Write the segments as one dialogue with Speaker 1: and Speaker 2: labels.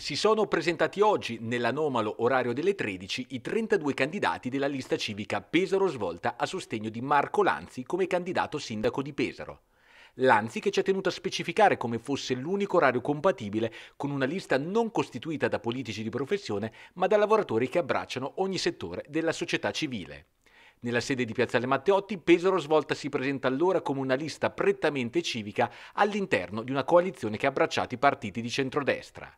Speaker 1: Si sono presentati oggi, nell'anomalo orario delle 13, i 32 candidati della lista civica Pesaro Svolta a sostegno di Marco Lanzi come candidato sindaco di Pesaro. Lanzi che ci ha tenuto a specificare come fosse l'unico orario compatibile con una lista non costituita da politici di professione, ma da lavoratori che abbracciano ogni settore della società civile. Nella sede di Piazzale Matteotti, Pesaro Svolta si presenta allora come una lista prettamente civica all'interno di una coalizione che ha abbracciato i partiti di centrodestra.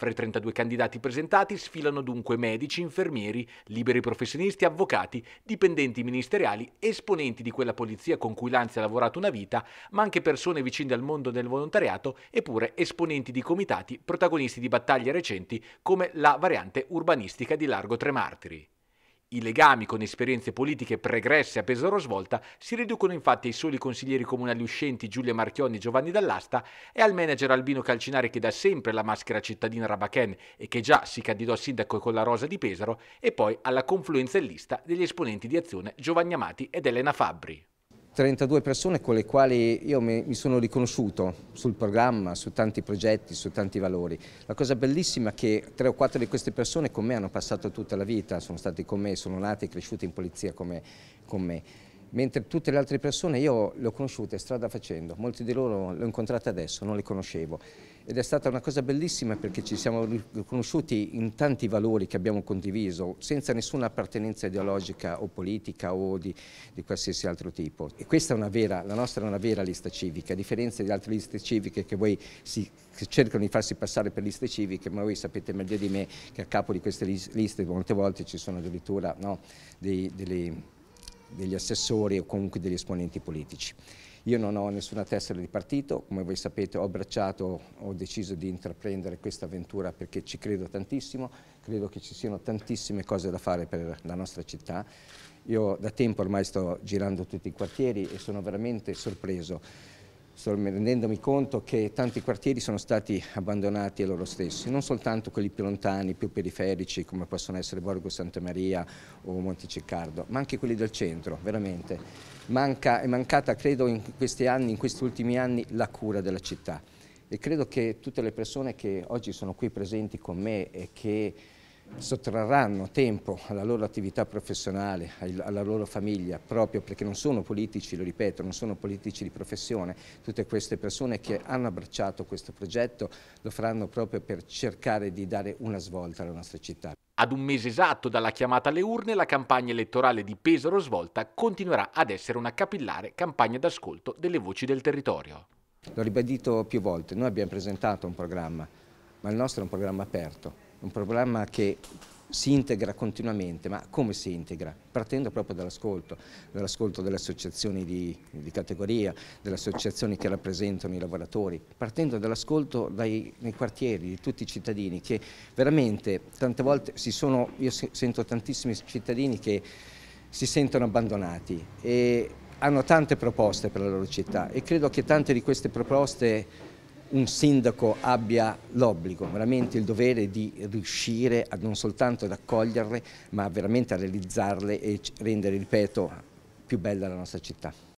Speaker 1: Fra i 32 candidati presentati sfilano dunque medici, infermieri, liberi professionisti, avvocati, dipendenti ministeriali, esponenti di quella polizia con cui l'Anzi ha lavorato una vita, ma anche persone vicine al mondo del volontariato eppure esponenti di comitati protagonisti di battaglie recenti come la variante urbanistica di Largo Tre Martiri. I legami con esperienze politiche pregresse a Pesaro Svolta si riducono infatti ai soli consiglieri comunali uscenti Giulia Marchionni e Giovanni Dall'Asta e al manager Albino Calcinari che da sempre la maschera cittadina Rabaken e che già si candidò a sindaco con la Rosa di Pesaro e poi alla confluenza in lista degli esponenti di azione Giovanni Amati ed Elena Fabbri.
Speaker 2: 32 persone con le quali io mi, sono riconosciuto sul programma, su tanti progetti, su tanti valori. La cosa bellissima è che tre o quattro di queste persone con me hanno passato tutta la vita, sono stati con me, sono nati e cresciuti in polizia con me. Con me mentre tutte le altre persone io le ho conosciute strada facendo, molti di loro le ho incontrate adesso, non le conoscevo ed è stata una cosa bellissima perché ci siamo riconosciuti in tanti valori che abbiamo condiviso senza nessuna appartenenza ideologica o politica o di, di qualsiasi altro tipo e questa è una vera, la nostra è una vera lista civica a differenza di altre liste civiche che voi si, che cercano di farsi passare per liste civiche ma voi sapete meglio di me che a capo di queste liste molte volte ci sono addirittura no, dei, delle degli assessori o comunque degli esponenti politici. Io non ho nessuna tessera di partito, come voi sapete ho abbracciato, ho deciso di intraprendere questa avventura perché ci credo tantissimo, credo che ci siano tantissime cose da fare per la nostra città. Io da tempo ormai sto girando tutti i quartieri e sono veramente sorpreso sto rendendomi conto che tanti quartieri sono stati abbandonati a loro stessi, non soltanto quelli più lontani, più periferici come possono essere Borgo Santa Maria o Monteciccardo, ma anche quelli del centro, veramente. Manca, è mancata, credo, in questi anni, in questi ultimi anni, la cura della città. E credo che tutte le persone che oggi sono qui presenti con me e che sottrarranno tempo alla loro attività professionale, alla loro famiglia, proprio perché non sono politici, lo ripeto, non sono politici di professione. Tutte queste persone che hanno abbracciato questo progetto lo faranno proprio per cercare di dare una svolta alla nostra città.
Speaker 1: Ad un mese esatto dalla chiamata alle urne, la campagna elettorale di Pesaro Svolta continuerà ad essere una capillare campagna d'ascolto delle voci del territorio.
Speaker 2: L'ho ribadito più volte, noi abbiamo presentato un programma, ma il nostro è un programma aperto un programma che si integra continuamente, ma come si integra? Partendo proprio dall'ascolto, dall'ascolto delle associazioni di, di, categoria, delle associazioni che rappresentano i lavoratori, partendo dall'ascolto nei quartieri, di tutti i cittadini che veramente tante volte si sono, io sento tantissimi cittadini che si sentono abbandonati e hanno tante proposte per la loro città e credo che tante di queste proposte un sindaco abbia l'obbligo, veramente il dovere di riuscire a non soltanto ad accoglierle, ma veramente a realizzarle e rendere, ripeto, più bella la nostra città.